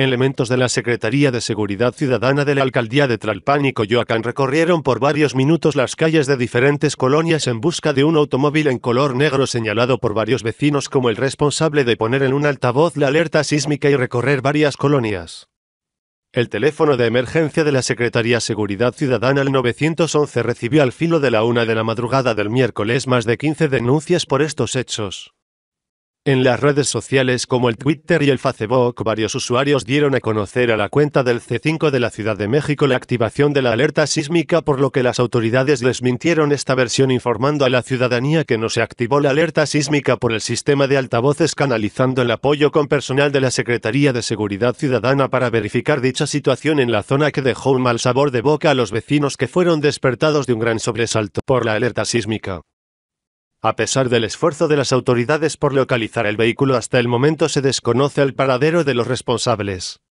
Elementos de la Secretaría de Seguridad Ciudadana de la Alcaldía de Tlalpan y Coyoacán recorrieron por varios minutos las calles de diferentes colonias en busca de un automóvil en color negro señalado por varios vecinos como el responsable de poner en un altavoz la alerta sísmica y recorrer varias colonias. El teléfono de emergencia de la Secretaría de Seguridad Ciudadana el 911 recibió al filo de la una de la madrugada del miércoles más de 15 denuncias por estos hechos. En las redes sociales como el Twitter y el Facebook varios usuarios dieron a conocer a la cuenta del C5 de la Ciudad de México la activación de la alerta sísmica por lo que las autoridades les mintieron esta versión informando a la ciudadanía que no se activó la alerta sísmica por el sistema de altavoces canalizando el apoyo con personal de la Secretaría de Seguridad Ciudadana para verificar dicha situación en la zona que dejó un mal sabor de boca a los vecinos que fueron despertados de un gran sobresalto por la alerta sísmica. A pesar del esfuerzo de las autoridades por localizar el vehículo hasta el momento se desconoce el paradero de los responsables.